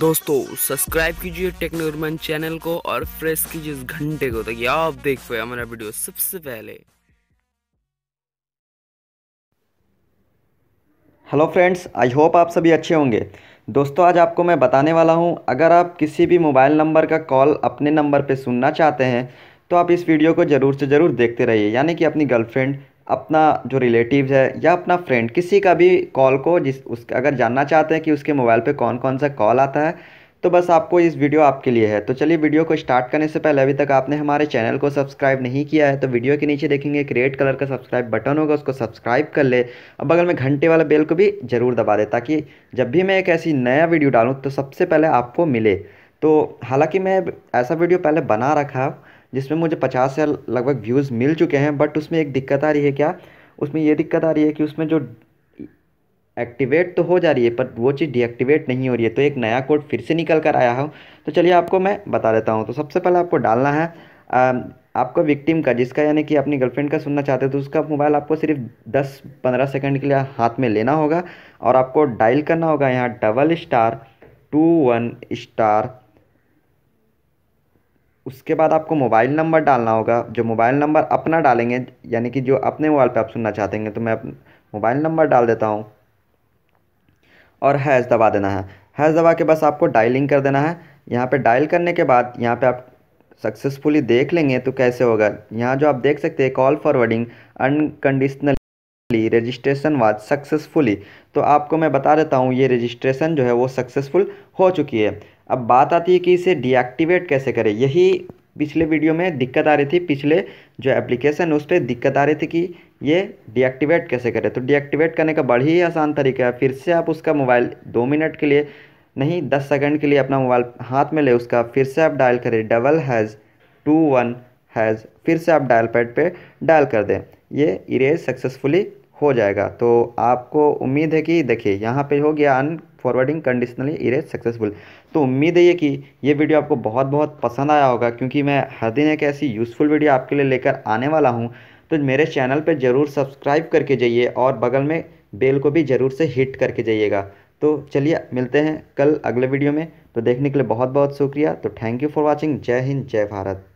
दोस्तों सब्सक्राइब कीजिए टेक्नोरमैन चैनल को और प्रेस कीजिए इस घंटे को ताकि आप देख पाए हमारा वीडियो सबसे पहले हेलो फ्रेंड्स आई होप आप सभी अच्छे होंगे दोस्तों आज आपको मैं बताने वाला हूं अगर आप किसी भी मोबाइल नंबर का कॉल अपने नंबर पे सुनना चाहते हैं तो आप इस वीडियो को ज़रूर से ज़रूर देखते रहिए यानी कि अपनी गर्लफ्रेंड अपना जो रिलेटिव्स है या अपना फ्रेंड किसी का भी कॉल को जिस उस अगर जानना चाहते हैं कि उसके मोबाइल पे कौन कौन सा कॉल आता है तो बस आपको इस वीडियो आपके लिए है तो चलिए वीडियो को स्टार्ट करने से पहले अभी तक आपने हमारे चैनल को सब्सक्राइब नहीं किया है तो वीडियो के नीचे देखेंगे एक रेड कलर का सब्सक्राइब बटन होगा उसको सब्सक्राइब कर ले और बगल में घंटे वाला बेल को भी ज़रूर दबा दे ताकि जब भी मैं एक ऐसी नया वीडियो डालूँ तो सबसे पहले आपको मिले तो हालाँकि मैं ऐसा वीडियो पहले बना रखा जिसमें मुझे पचास से लगभग व्यूज़ मिल चुके हैं बट उसमें एक दिक्कत आ रही है क्या उसमें ये दिक्कत आ रही है कि उसमें जो एक्टिवेट तो हो जा रही है पर वो चीज़ डीएक्टिवेट नहीं हो रही है तो एक नया कोड फिर से निकल कर आया हो तो चलिए आपको मैं बता देता हूँ तो सबसे पहले आपको डालना है आ, आपको विक्टिम का जिसका यानी कि अपनी गर्लफ्रेंड का सुनना चाहते हो तो उसका मोबाइल आपको सिर्फ दस पंद्रह सेकेंड के लिए हाथ में लेना होगा और आपको डायल करना होगा यहाँ double star two one star उसके बाद आपको मोबाइल नंबर डालना होगा जो मोबाइल नंबर अपना डालेंगे यानी कि जो अपने मोबाइल पे आप सुनना चाहते हैं तो मैं मोबाइल नंबर डाल देता हूँ और हैज़ दबा देना है हैज़ दबा के बस आपको डायलिंग कर देना है यहाँ पे डायल करने के बाद यहाँ पे आप सक्सेसफुली देख लेंगे तो कैसे होगा यहाँ जो आप देख सकते हैं call forwarding unconditionally registration was successfully तो आपको मैं बता देता हूँ ये रजिस्ट्रेशन जो है वो सक्सेसफुल हो चुकी है अब बात आती है कि इसे डीएक्टिवेट कैसे करें यही पिछले वीडियो में दिक्कत आ रही थी पिछले जो एप्लीकेशन उस पर दिक्कत आ रही थी कि ये डीएक्टिवेट कैसे करें तो डीएक्टिवेट करने का बड़ी ही आसान तरीका है फिर से आप उसका मोबाइल दो मिनट के लिए नहीं दस सेकंड के लिए अपना मोबाइल हाथ में ले उसका फिर से आप डायल करें double hash two one hash फिर से आप डायल पैड पर डायल कर दें ये इरेज सक्सेसफुली हो जाएगा तो आपको उम्मीद है कि देखिए यहाँ पे हो गया un forwarding conditionally erase successful तो उम्मीद है ये कि ये वीडियो आपको बहुत बहुत पसंद आया होगा क्योंकि मैं हर दिन एक ऐसी यूज़फुल वीडियो आपके लिए लेकर आने वाला हूँ तो मेरे चैनल पर ज़रूर सब्सक्राइब करके जाइए और बगल में बेल को भी ज़रूर से हिट करके जाइएगा तो चलिए मिलते हैं कल अगले वीडियो में तो देखने के लिए बहुत बहुत शुक्रिया तो थैंक यू फॉर वॉचिंग जय हिंद जय भारत